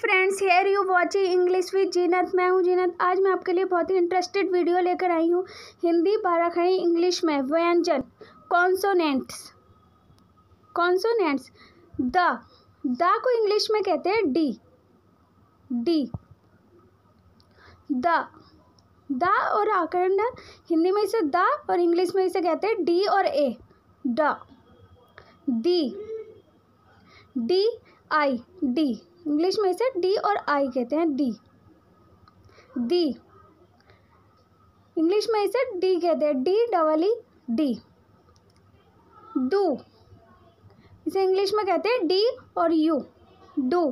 Friends here you watching English with Zeenat मैं हूँ जीनत आज मैं आपके लिए बहुत ही इंटरेस्टेड वीडियो लेकर आई हूँ हिंदी बाराखड़ी इंग्लिश में व्यंजन कॉन्सोनेंट्स कॉन्सोनेंट्स द द को इंग्लिश में कहते हैं डी डी द द और आकरण हिंदी में इसे द और इंग्लिश में इसे कहते हैं डी और A D D I D English में इसे डी और आई कहते हैं डी डी इंग्लिश में इसे डी कहते हैं डी डबल ई डी डू इसे इंग्लिश में कहते हैं डी और यू डू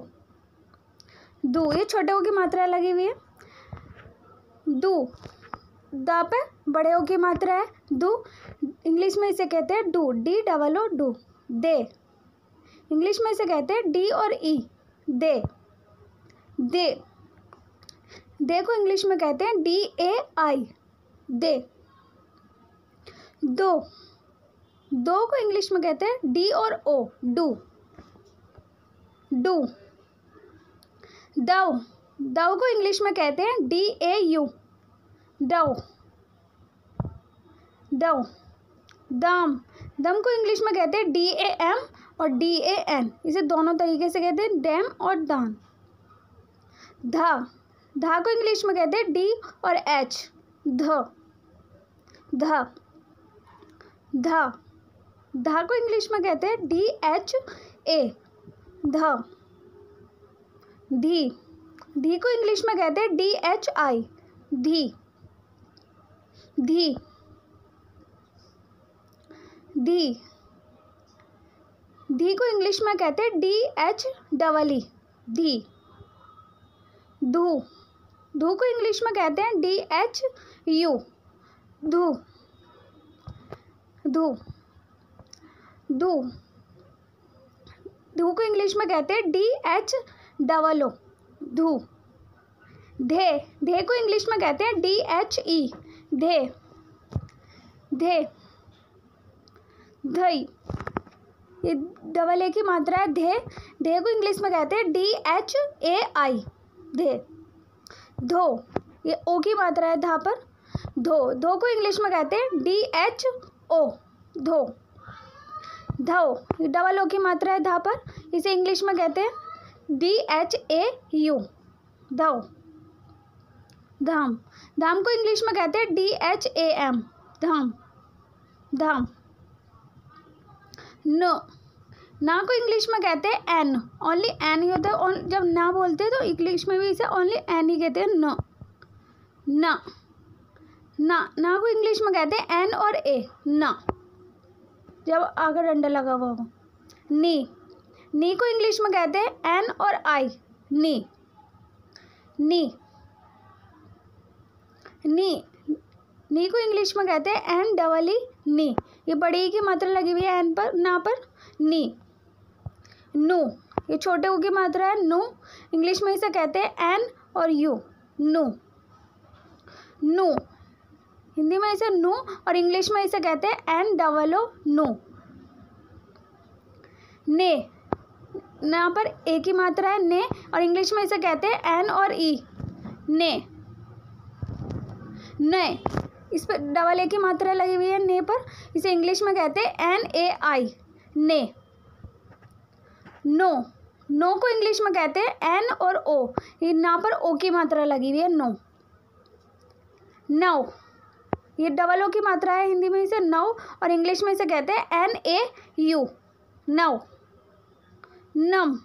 डू ये छोटे ओ की मात्रा लगी हुई है डू द पे बड़े ओ की मात्रा है डू इंग्लिश में इसे कहते हैं डू डी डबल ओ डू दे इंग्लिश में इसे कहते हैं डी और ई e. दे दे दे को इंग्लिश में कहते हैं डी ए आई दे दो दो को इंग्लिश में कहते हैं डी और ओ डू डू दव दव को इंग्लिश में कहते हैं डी ए यू डव दव दम दम को इंग्लिश में कहते हैं डी ए एम और डी ए एन इसे दोनों तरीके से कहते हैं डैम और दान धा धा को इंग्लिश में कहते हैं डी और एच ध धा धा धा को इंग्लिश में कहते हैं डी एच ए ध धी धी को इंग्लिश में कहते हैं डी एच आई धी धी धी धी को इंग्लिश में कहते हैं डी एच डबल ई धी धू धू को इंग्लिश में कहते हैं डी एच यू धू धू धू धू को इंग्लिश में कहते हैं डी एच डबल ओ धू धे धे को इंग्लिश में कहते हैं डी एच ई धे धे धई ये डबल ए की मात्रा है धे धे को इंग्लिश में कहते हैं डी एच ए आई धे धो ये ओ की मात्रा है धा पर धो धो को इंग्लिश में कहते हैं डी एच ओ धो धो ये डबल ओ की मात्रा है धा पर इसे इंग्लिश में कहते हैं डी एच ए यू धो धाम धाम को इंग्लिश में कहते हैं डी एच ए एम धाम धाम no ना को इंग्लिश में कहते हैं एन ओनली एन ही होता है जब ना बोलते हैं तो इंग्लिश में भी इसे ओनली एन ही कहते हैं न ना ना ना को इंग्लिश में कहते हैं एन और ए ना जब आगे डंडा लगा हुआ हो नी नी को इंग्लिश में कहते हैं एन और आई नी नी नी नी को इंग्लिश में कहते हैं एन डबल ई नी ये बड़ी e की मात्रा लगी हुई है एन पर ना पर नी नो ये छोटे ऊ की मात्रा है नो इंग्लिश में इसे कहते हैं एन और यू नो नो हिंदी में इसे नो और इंग्लिश में इसे कहते हैं एन डबल ओ नो ने यहाँ पर ए की मात्रा है ने और इंग्लिश में इसे कहते हैं एन और ई ने ने इस पर डबल ए की मात्रा लगी हुई है ने पर इसे इंग्लिश में कहते हैं एन ए आई ने नो नो को इंग्लिश में कहते हैं एन और ओ ये ना पर ओ की मात्रा लगी हुई है नो नौ ये डबल ओ की मात्रा है हिंदी में इसे नौ और इंग्लिश में इसे कहते हैं एन ए यू नौ नम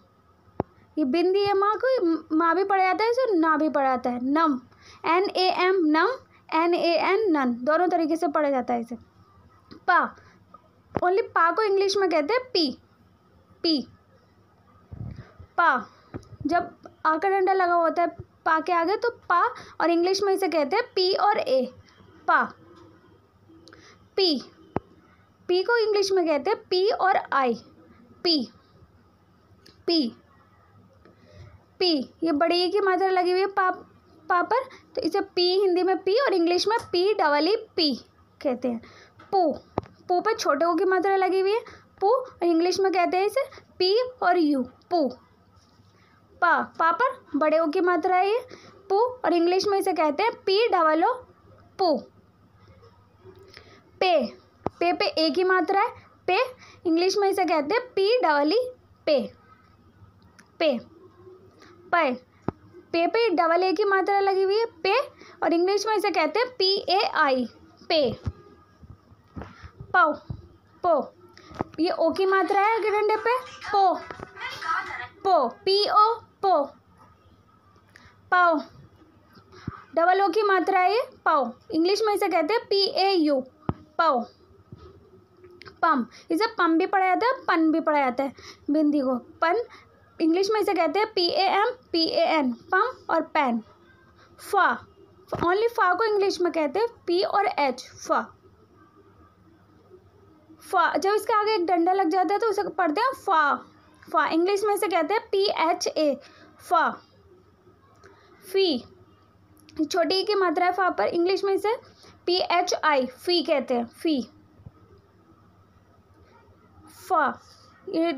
ये बिंदी है माँ को माँ भी पढ़ा जाता है इसे ना भी पढ़ा जाता है नम एन ए एम नम एन ए एन नन दोनों तरीके से पढ़ा जाता है इसे पा ओनली पा को इंग्लिश में कहते हैं पी पी पा जब आ का डंडा लगा हुआ होता है पा के आगे तो पा और इंग्लिश में इसे कहते हैं पी और ए पा पी पी को इंग्लिश में कहते हैं पी और आई पी पी पी ये बड़े ई की मात्रा लगी हुई है पा पा पर तो इसे पी हिंदी में पी और इंग्लिश में पी डबल ई पी कहते हैं पू पू पर छोटे ओ की मात्रा लगी हुई है पू और इंग्लिश में कहते हैं इसे पी और यू पू पा पापर बड़े ओ की मात्रा है ये पू और इंग्लिश में इसे कहते हैं पी डबल ओ पू पे पे पे ए की मात्रा है पे इंग्लिश में इसे कहते हैं पी डबल ई पे पे पे पे पे डबल ए की मात्रा लगी हुई है पे और इंग्लिश में इसे कहते हैं पी ए आई पे पाओ पो ये ओ की मात्रा है डंडे पे पो पो पी ओ पो पाओ डबल ओ की मात्रा है ये पाओ इंग्लिश में इसे कहते हैं पी ए यू पाओ पम इसे पम भी पढ़ा जाता है पन भी पढ़ा जाता है बिंदी को पन इंग्लिश में इसे कहते हैं P A M P A N पम और पेन फा ओनली फा को इंग्लिश में कहते हैं पी और एच फा फा जब इसके आगे एक डंडा लग जाता है तो उसे पढ़ते हैं फा फा इंग्लिश में से कहते हैं पी एच ए फा फी छोटी की मात्रा है फा पर इंग्लिश में इसे पी एच आई फी कहते हैं फी फा ये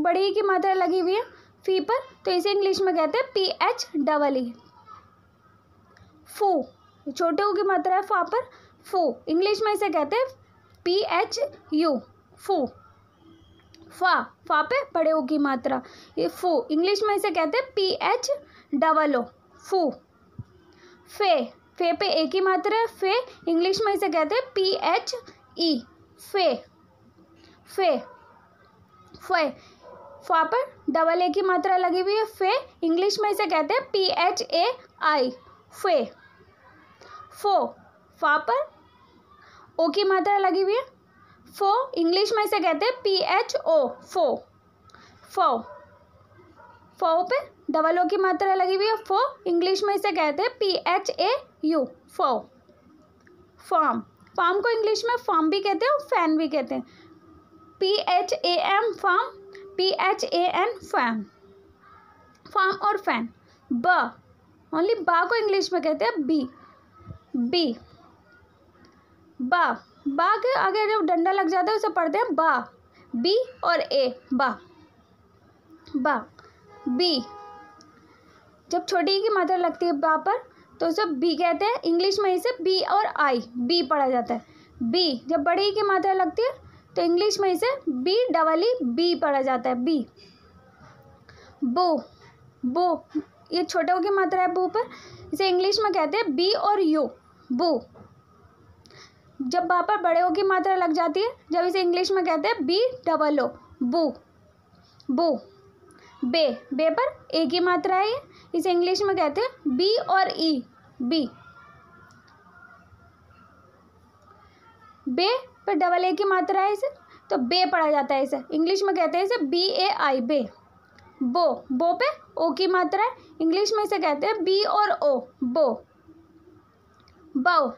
बड़ी की मात्रा लगी हुई है फी पर तो इसे इंग्लिश में कहते हैं पी एच डबल ई फू छोटे ऊ की मात्रा है फा पर फू इंग्लिश में इसे कहते हैं पी एच यू फू फा फा पे बड़े ओ की मात्रा ये फू इंग्लिश में इसे कहते हैं पी एच डबल ओ फू फे फे पे एक ही मात्रा है फे इंग्लिश में इसे कहते हैं पी एच ई फे फे फे फा पर डबल ए की मात्रा लगी हुई है फे इंग्लिश में इसे कहते हैं पी एच ए आई फे फो फा पर ओ की मात्रा लगी हुई है फो इंग्लिश में इसे कहते हैं पी एच ओ फो फो फो पे डबल ओ की मात्रा लगी हुई है फो इंग्लिश में इसे कहते हैं पी एच ए यू फो फॉर्म फॉर्म को इंग्लिश में फॉर्म भी कहते हैं और फैन भी कहते हैं पी एच ए एम फॉर्म पी एच ए एन फैम फॉर्म और फैन ब ओनली बा को इंग्लिश में कहते हैं बी बी बा बा के आगे जब डंडा लग जाता है उसे पढ़ते हैं बा बी और ए बा बा बी जब छोटी की मात्रा लगती है बा पर तो उसे बी कहते हैं इंग्लिश में इसे बी और आई बी पढ़ा जाता है बी जब बड़ी की मात्रा लगती है तो इंग्लिश में इसे बी डबल ई बी पढ़ा जाता है बी बो बो ये छोटे की मात्रा है बो पर इसे इंग्लिश में कहते हैं बी और यू बो जब बा पर बड़े ओ की मात्रा लग जाती है जब इसे इंग्लिश में कहते हैं बी डबल ओ बू बू बे बे पर ए की मात्रा है इसे इंग्लिश में कहते हैं बी और ई e, बी बे पर डबल ए की मात्रा है इसे तो बे पढ़ा जाता है इसे इंग्लिश में कहते हैं इसे बी ए आई बे बो बो पे ओ की मात्रा है इंग्लिश में इसे कहते हैं बी और ओ बो बो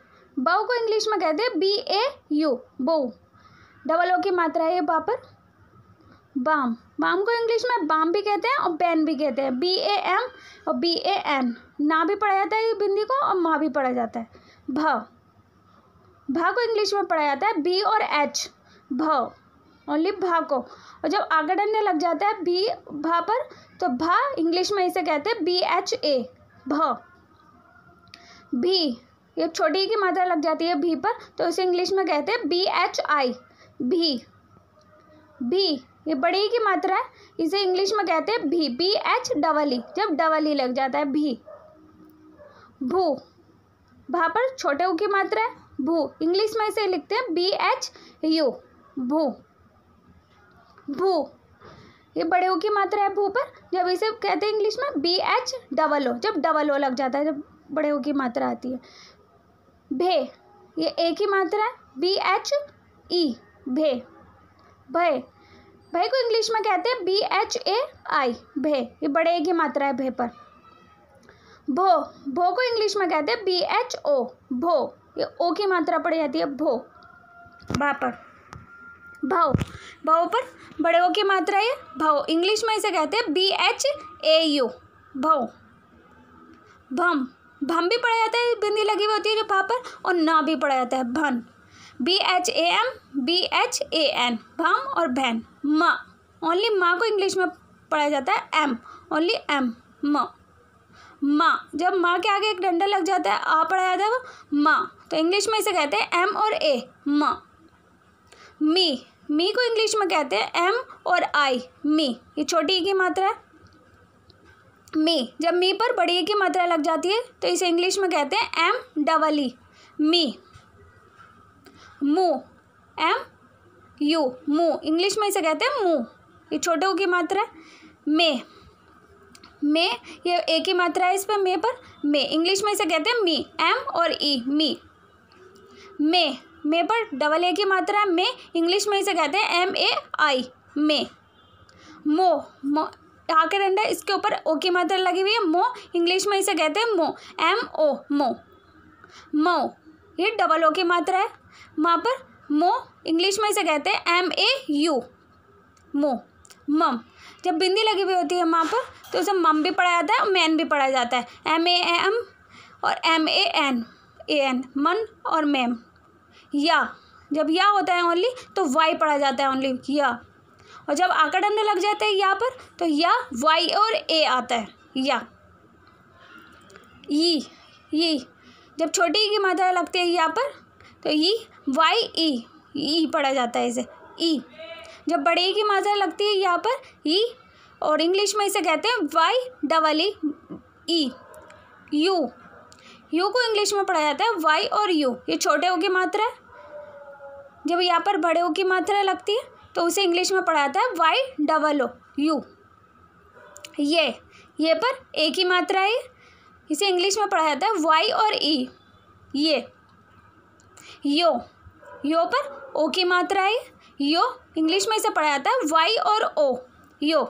बाऊ को इंग्लिश में कहते हैं बी ए यू बो डबल ओ की मात्रा है ये बा पर बाम बाम को इंग्लिश में बाम भी कहते हैं और बैन भी कहते हैं बी ए एम और बी ए एन ना भी पढ़ा जाता है बिंदी को और माँ भी पढ़ा जाता है भ भा को इंग्लिश में पढ़ा जाता है बी और एच भ ओनली भा को और जब आगे डरने लग जाता है बी भा पर तो भा इंग्लिश में इसे कहते हैं बी एच ए भी ये छोटी की मात्रा लग जाती है भी पर तो इसे इंग्लिश में कहते हैं बी एच आई भी भी ये बड़ी की मात्रा है इसे इंग्लिश में कहते हैं भी बी एच डबल ई जब डबल ई e लग जाता है भी भू भा पर छोटे ऊ की मात्रा है भू इंग्लिश में इसे लिखते हैं बी एच यू भू भू ये बड़े ऊ की मात्रा है भू पर जब इसे कहते हैं इंग्लिश में बी एच डबल ओ जब डबल ओ लग जाता है जब बड़े ओ की मात्रा आती है भे ये एक ही मात्रा है बी एच ई भे भय भय को इंग्लिश में कहते हैं बी एच ए आई भे ये बड़े एक ही मात्रा है भे पर भो भो को इंग्लिश में कहते हैं बी एच ओ भो ये ओ की मात्रा पड़ जाती है भो भा पर भाव भाव पर बड़े ओ की मात्रा है भाव इंग्लिश में इसे कहते हैं बी एच ए यू भाव भम भम भी पढ़ा जाता है बिंदी लगी हुई होती है जो भा पर और ना भी पढ़ा जाता है भन B H A M B H A N भम और भैन म ओनली माँ को इंग्लिश में पढ़ाया जाता है एम ओनली एम म माँ जब माँ के आगे एक डंडा लग जाता है आ पढ़ाया जाता है वो माँ तो इंग्लिश में इसे कहते हैं एम और ए माँ मी मी को इंग्लिश में कहते हैं एम और आई मी ये छोटी e की मात्रा है मे जब मे पर बड़ी की मात्रा लग जाती है तो इसे इंग्लिश में कहते हैं एम डबल ई मे मो एम यू मो इंग्लिश में इसे कहते हैं मो ये छोटे ओ की मात्रा है मे मे ये ए की मात्रा है इस पर मे पर मे इंग्लिश में इसे कहते हैं मी एम और ई मी मे मे पर डबल ए की मात्रा है मे इंग्लिश में इसे कहते हैं एम ए आई मे मो मो आकर एंड है इसके ऊपर ओ की मात्रा लगी हुई है मो इंग्लिश में इसे कहते हैं मो एम ओ मो मो ये डबल ओ की मात्रा है वहाँ पर मो इंग्लिश में इसे कहते हैं एम ए यू मो मम जब बिंदी लगी हुई होती है वहाँ पर तो उसे मम भी पढ़ा जाता है और मैन भी पढ़ा जाता है एम ए एम और M A N A N मन और मैम या जब या होता है ओनली तो वाई पढ़ा जाता है ओनली या और जब आकर डरने लग जाते हैं यहाँ पर तो या वाई और ए आता है या ई ई जब छोटी की मात्रा लगती है यहाँ पर तो ई वाई ई e। ई पढ़ा जाता है इसे e। ई जब बड़े की मात्रा लगती है यहाँ पर ई e। और इंग्लिश में इसे कहते हैं Y double E E U यू को इंग्लिश में पढ़ा जाता है वाई और यू ये छोटे ओ की मात्रा है जब यहाँ पर बड़े ओ की मात्रा लगती है तो उसे इंग्लिश में पढ़ाता है वाई डबल ओ यू ये ये पर एक ही मात्रा है इसे इंग्लिश में पढ़ा जाता है वाई और ई e. ये यो यो पर ओ की मात्रा है यो इंग्लिश में इसे पढ़ाया जाता है वाई और ओ यो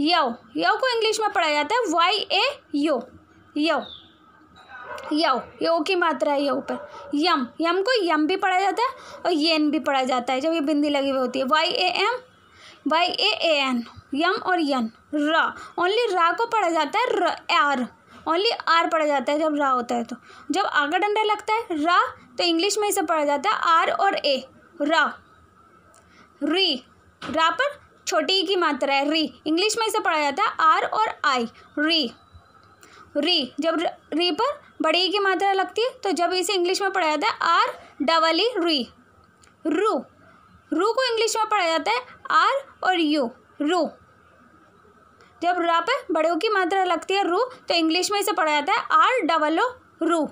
यो यो को इंग्लिश में पढ़ाया जाता है वाई ए यो यो. यव यो की मात्रा है यव पर यम यम को यम भी पढ़ा जाता है और येन भी पढ़ा जाता है जब ये बिंदी लगी हुई होती है Y A M Y A A N यम और यन र ओनली रा को पढ़ा जाता है र आर ओनली आर पढ़ा जाता है जब रा होता है तो जब आगे डंडा लगता है रा तो इंग्लिश में इसे पढ़ा जाता है आर और ए रा री रा पर छोटी की मात्रा है री इंग्लिश में इसे पढ़ा जाता है आर और आई री री जब री पर बड़े ई की मात्रा लगती है तो जब इसे इंग्लिश में पढ़ाया जाता है आर डबल ई री रू रू को इंग्लिश में पढ़ाया जाता है आर और यू रू जब रा पर बड़े की मात्रा लगती है रू तो इंग्लिश में इसे पढ़ाया जाता है आर डबल ओ रू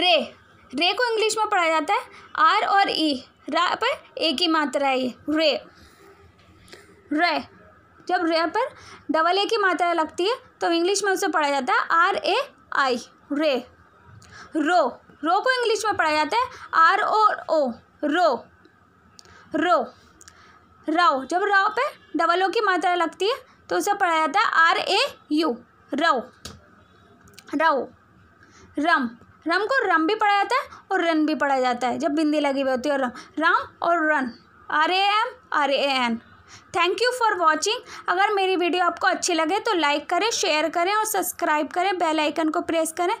रे रे को इंग्लिश में पढ़ाया जाता है आर और ई रा पर ए की मात्रा है रे रे जब रेयर पर डबल ए की मात्रा लगती है तो इंग्लिश में उसे पढ़ा जाता है आर ए आई रे रो रो को इंग्लिश में पढ़ा जाता है आर ओ ओ रो रो राव जब राव पे डबल ओ की मात्रा लगती है तो उसे पढ़ा जाता है आर ए यू रव रव रम रम को रम भी पढ़ा जाता है और रन भी पढ़ा जाता है जब बिंदी लगी हुई होती है और रम राम और रन R A M R A N thank you for watching अगर मेरी वीडियो आपको अच्छी लगे तो लाइक करें शेयर करें और सब्सक्राइब करें बेल आइकन को प्रेस करें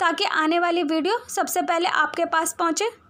ताकि आने वाली वीडियो सबसे पहले आपके पास पहुँचे